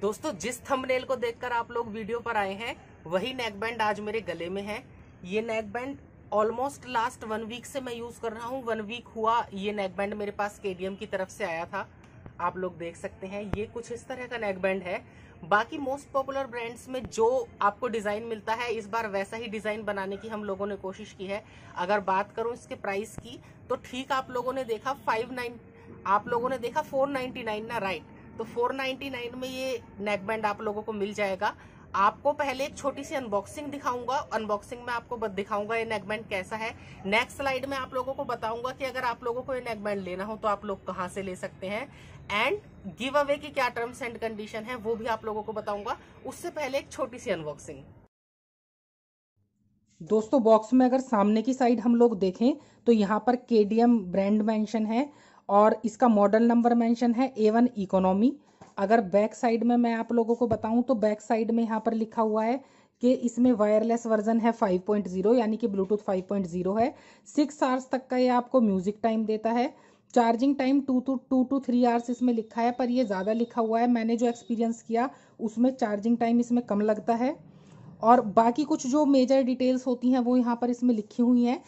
दोस्तों जिस थंबनेल को देखकर आप लोग वीडियो पर आए हैं वही नेक बैंड आज मेरे गले में है ये neck band almost last one week से मैं यूज कर रहा हूँ वन वीक हुआ ये नेक बैंड मेरे पास केडीएम की तरफ से आया था आप लोग देख सकते हैं ये कुछ इस तरह का नेक बैंड है बाकी मोस्ट पॉपुलर ब्रांड्स में जो आपको डिजाइन मिलता है इस बार वैसा ही डिजाइन बनाने की हम लोगों ने कोशिश की है अगर बात करूं इसके प्राइस की तो ठीक आप लोगों ने देखा फाइव नाइन आप लोगों ने देखा फोर नाइनटी नाइन ना राइट तो 499 में ये नेक बैंड आप लोगों को मिल जाएगा आपको पहले एक छोटी सी अनबॉक्सिंग दिखाऊंगा अनबॉक्सिंग में आपको दिखाऊंगा ये नेक बैंड कैसा है नेक्स्ट स्लाइड में आप लोगों को बताऊंगा कि अगर आप लोगों को ये नेक बैंड लेना हो तो आप लोग कहाँ से ले सकते हैं एंड गिव अवे की क्या टर्म्स एंड कंडीशन है वो भी आप लोगों को बताऊंगा उससे पहले एक छोटी सी अनबॉक्सिंग दोस्तों बॉक्स में अगर सामने की साइड हम लोग देखें तो यहाँ पर के ब्रांड मेंशन है और इसका मॉडल नंबर मेंशन है ए वन इकोनॉमी अगर बैक साइड में मैं आप लोगों को बताऊं तो बैक साइड में यहाँ पर लिखा हुआ है कि इसमें वायरलेस वर्जन है 5.0 यानी कि ब्लूटूथ 5.0 है सिक्स आवर्स तक का ये आपको म्यूज़िक टाइम देता है charging time two two two two three hours इसमें लिखा है पर ये ज़्यादा लिखा हुआ है मैंने जो एक्सपीरियंस किया उसमें चार्जिंग टाइम इसमें कम लगता है और बाकी कुछ जो मेजर डिटेल्स होती हैं वो यहाँ पर इसमें लिखी हुई हैं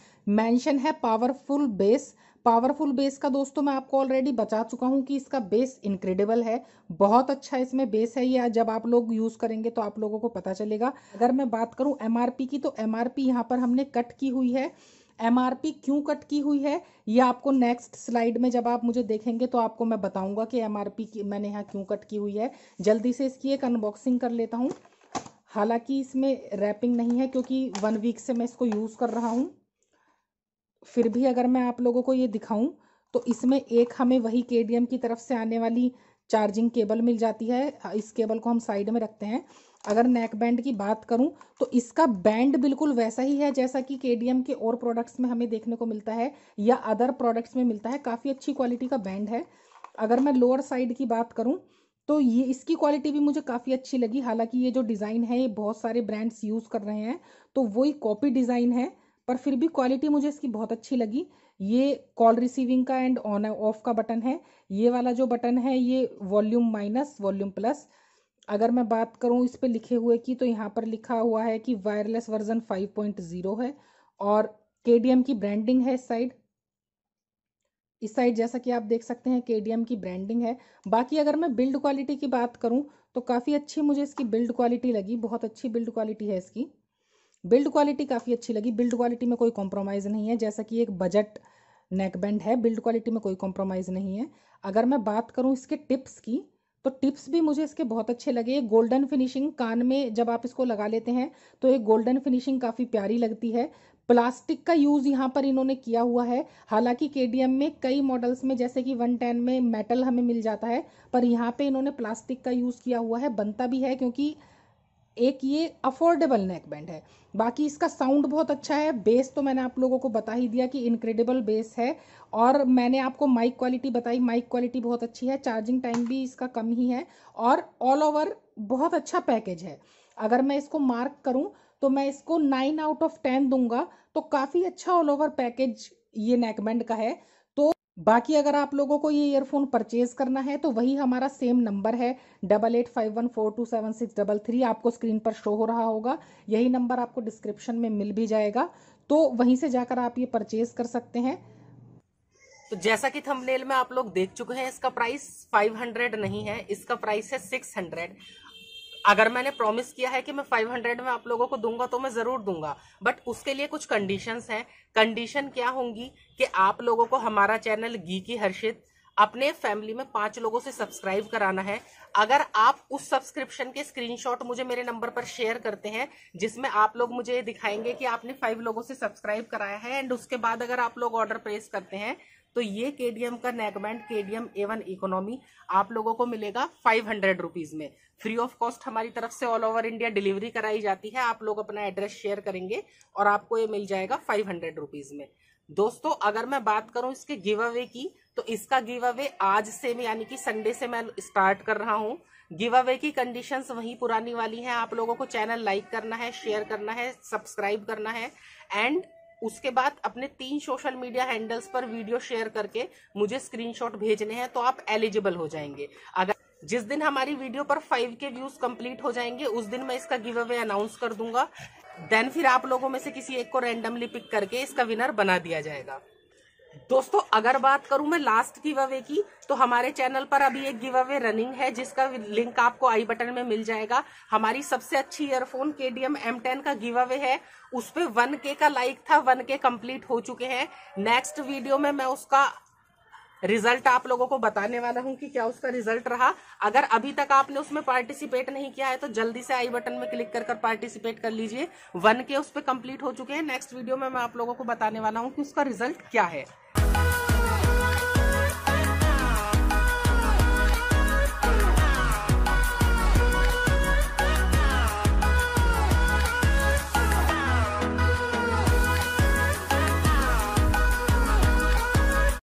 मैंशन है पावरफुल बेस पावरफुल बेस का दोस्तों मैं आपको ऑलरेडी बता चुका हूँ कि इसका बेस इनक्रेडिबल है बहुत अच्छा इसमें बेस है या जब आप लोग यूज़ करेंगे तो आप लोगों को पता चलेगा अगर मैं बात करूँ एम की तो एम आर यहाँ पर हमने कट की हुई है एम क्यों कट की हुई है ये आपको नेक्स्ट स्लाइड में जब आप मुझे देखेंगे तो आपको मैं बताऊंगा कि एम की मैंने यहाँ क्यों कट की हुई है जल्दी से इसकी एक अनबॉक्सिंग कर लेता हूँ हालांकि इसमें रैपिंग नहीं है क्योंकि वन वीक से मैं इसको यूज़ कर रहा हूँ फिर भी अगर मैं आप लोगों को ये दिखाऊं तो इसमें एक हमें वही के की तरफ से आने वाली चार्जिंग केबल मिल जाती है इस केबल को हम साइड में रखते हैं अगर नेक बैंड की बात करूं तो इसका बैंड बिल्कुल वैसा ही है जैसा कि के के और प्रोडक्ट्स में हमें देखने को मिलता है या अदर प्रोडक्ट्स में मिलता है काफ़ी अच्छी क्वालिटी का बैंड है अगर मैं लोअर साइड की बात करूँ तो ये इसकी क्वालिटी भी मुझे काफ़ी अच्छी लगी हालांकि ये जो डिज़ाइन है ये बहुत सारे ब्रांड्स यूज़ कर रहे हैं तो वही कॉपी डिज़ाइन है पर फिर भी क्वालिटी मुझे इसकी बहुत अच्छी लगी ये कॉल रिसीविंग का एंड ऑन ऑफ का बटन है ये वाला जो बटन है ये वॉल्यूम माइनस वॉल्यूम प्लस अगर मैं बात करूँ इस पर लिखे हुए की तो यहाँ पर लिखा हुआ है कि वायरलेस वर्जन 5.0 है और के की ब्रांडिंग है इस साइड इस साइड जैसा कि आप देख सकते हैं के की ब्रांडिंग है बाकी अगर मैं बिल्ड क्वालिटी की बात करूं तो काफ़ी अच्छी मुझे इसकी बिल्ड क्वालिटी लगी बहुत अच्छी बिल्ड क्वालिटी है इसकी बिल्ड क्वालिटी काफ़ी अच्छी लगी बिल्ड क्वालिटी में कोई कॉम्प्रोमाइज़ नहीं है जैसा कि एक बजट नेकबैंड है बिल्ड क्वालिटी में कोई कॉम्प्रोमाइज़ नहीं है अगर मैं बात करूँ इसके टिप्स की तो टिप्स भी मुझे इसके बहुत अच्छे लगे गोल्डन फिनिशिंग कान में जब आप इसको लगा लेते हैं तो एक गोल्डन फिनिशिंग काफ़ी प्यारी लगती है प्लास्टिक का यूज़ यहाँ पर इन्होंने किया हुआ है हालांकि के में कई मॉडल्स में जैसे कि 110 में मेटल हमें मिल जाता है पर यहाँ पे इन्होंने प्लास्टिक का यूज़ किया हुआ है बनता भी है क्योंकि एक ये अफोर्डेबल नेक बैंड है बाकी इसका साउंड बहुत अच्छा है बेस तो मैंने आप लोगों को बता ही दिया कि इनक्रेडिबल बेस है और मैंने आपको माइक क्वालिटी बताई माइक क्वालिटी बहुत अच्छी है चार्जिंग टाइम भी इसका कम ही है और ऑल ओवर बहुत अच्छा पैकेज है अगर मैं इसको मार्क करूँ तो मैं इसको नाइन आउट ऑफ टेन दूंगा तो काफ़ी अच्छा ऑल ओवर पैकेज ये नेकबैंड का है बाकी अगर आप लोगों को ये ईयरफोन परचेज करना है तो वही हमारा सेम नंबर है double eight five one four two seven six double three आपको स्क्रीन पर शो हो रहा होगा यही नंबर आपको डिस्क्रिप्शन में मिल भी जाएगा तो वहीं से जाकर आप ये परचेज कर सकते हैं तो जैसा कि थंबनेल में आप लोग देख चुके हैं इसका प्राइस 500 नहीं है इसका प्राइस है 600 अगर मैंने प्रॉमिस किया है कि मैं 500 में आप लोगों को दूंगा तो मैं जरूर दूंगा बट उसके लिए कुछ कंडीशंस हैं कंडीशन क्या होंगी कि आप लोगों को हमारा चैनल गी की हर्षित अपने फैमिली में पांच लोगों से सब्सक्राइब कराना है अगर आप उस सब्सक्रिप्शन के स्क्रीनशॉट मुझे मेरे नंबर पर शेयर करते हैं जिसमें आप लोग मुझे दिखाएंगे कि आपने फाइव लोगों से सब्सक्राइब कराया है एंड उसके बाद अगर आप लोग ऑर्डर प्लेस करते हैं तो ये केडीएम का नेगमेंट केडीएम ए वन इकोनॉमी आप लोगों को मिलेगा फाइव हंड्रेड रुपीज में फ्री ऑफ कॉस्ट हमारी तरफ से ऑल ओवर इंडिया डिलीवरी कराई जाती है आप लोग अपना एड्रेस शेयर करेंगे और आपको ये मिल जाएगा फाइव हंड्रेड रुपीज में दोस्तों अगर मैं बात करूं इसके गिव अवे की तो इसका गिव अवे आज से यानी कि संडे से मैं स्टार्ट कर रहा हूं गिव अवे की कंडीशंस वही पुरानी वाली हैं आप लोगों को चैनल लाइक करना है शेयर करना है सब्सक्राइब करना है एंड उसके बाद अपने तीन सोशल मीडिया हैंडल्स पर वीडियो शेयर करके मुझे स्क्रीनशॉट भेजने हैं तो आप एलिजिबल हो जाएंगे अगर जिस दिन हमारी वीडियो पर फाइव के व्यूज कंप्लीट हो जाएंगे उस दिन मैं इसका गिव अवे अनाउंस कर दूंगा देन फिर आप लोगों में से किसी एक को रैंडमली पिक करके इसका विनर बना दिया जाएगा दोस्तों अगर बात करूं मैं लास्ट गिव अवे की तो हमारे चैनल पर अभी एक गिव अवे रनिंग है जिसका लिंक आपको आई बटन में मिल जाएगा हमारी सबसे अच्छी ईयरफोन के डी एम एम टेन का गिव अवे है उसपे वन के का लाइक था वन के कम्प्लीट हो चुके हैं नेक्स्ट वीडियो में मैं उसका रिजल्ट आप लोगों को बताने वाला हूँ कि क्या उसका रिजल्ट रहा अगर अभी तक आपने उसमें पार्टिसिपेट नहीं किया है तो जल्दी से आई बटन में क्लिक कर कर पार्टिसिपेट कर लीजिए वन के उस पर कंप्लीट हो चुके हैं नेक्स्ट वीडियो में मैं आप लोगों को बताने वाला हूँ कि उसका रिजल्ट क्या है